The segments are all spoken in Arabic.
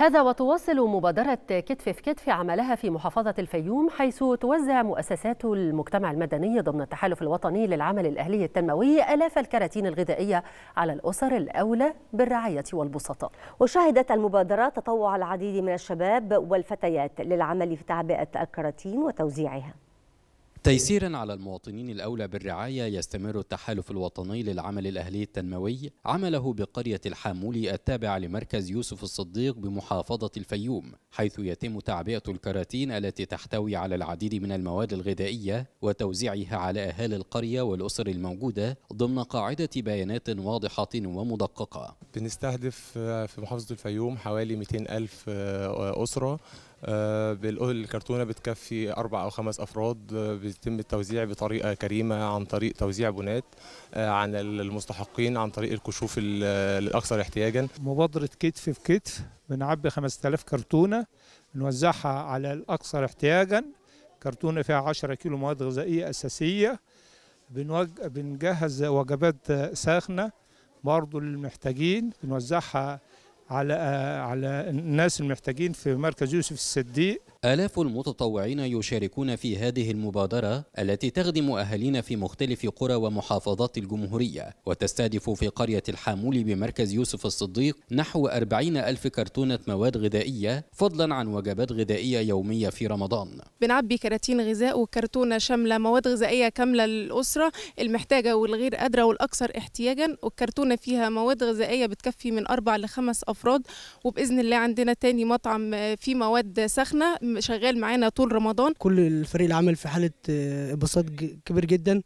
هذا وتواصل مبادرة كتف في كتف عملها في محافظة الفيوم حيث توزع مؤسسات المجتمع المدني ضمن التحالف الوطني للعمل الأهلي التنموي آلاف الكراتين الغذائية على الأسر الأولى بالرعاية والبسطاء وشهدت المبادرة تطوع العديد من الشباب والفتيات للعمل في تعبئة الكراتين وتوزيعها تيسيرا على المواطنين الأولى بالرعاية يستمر التحالف الوطني للعمل الأهلي التنموي عمله بقرية الحامولي التابعة لمركز يوسف الصديق بمحافظة الفيوم حيث يتم تعبئة الكراتين التي تحتوي على العديد من المواد الغذائية وتوزيعها على أهالي القرية والأسر الموجودة ضمن قاعدة بيانات واضحة ومدققة بنستهدف في محافظة الفيوم حوالي 200 ألف أسرة آه، الكرتونه بتكفي اربع او خمس افراد آه، بيتم التوزيع بطريقه كريمه عن طريق توزيع بنات آه، عن المستحقين عن طريق الكشوف الاكثر احتياجا مبادره كتف في كتف بنعبي 5000 كرتونه بنوزعها على الاكثر احتياجا كرتونه فيها 10 كيلو مواد غذائيه اساسيه بنوج... بنجهز وجبات ساخنه برضه للمحتاجين بنوزعها على آه، على الناس المحتاجين في مركز يوسف الصديق آلاف المتطوعين يشاركون في هذه المبادرة التي تخدم أهالينا في مختلف قرى ومحافظات الجمهورية وتستهدف في قرية الحامول بمركز يوسف الصديق نحو 40 ألف كرتونة مواد غذائية فضلا عن وجبات غذائية يومية في رمضان بنعبي كراتين غذاء وكرتونة شاملة مواد غذائية كاملة للأسرة المحتاجة والغير قادرة والأكثر احتياجا والكرتونة فيها مواد غذائية بتكفي من أربع لخمس أفراد وبإذن الله عندنا تاني مطعم فيه مواد سخنة شغال معانا طول رمضان كل الفريق العمل في حاله آه، انبساط كبير جدا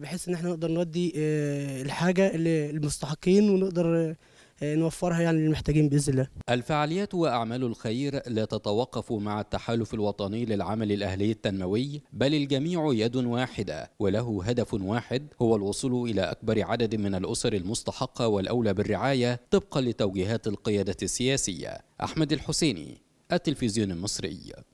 بحيث ان احنا نقدر نودي آه، الحاجه للمستحقين ونقدر آه، نوفرها يعني للمحتاجين باذن الله. الفعاليات واعمال الخير لا تتوقف مع التحالف الوطني للعمل الاهلي التنموي بل الجميع يد واحده وله هدف واحد هو الوصول الى اكبر عدد من الاسر المستحقه والاولى بالرعايه طبقا لتوجيهات القياده السياسيه. احمد الحسيني التلفزيون المصرية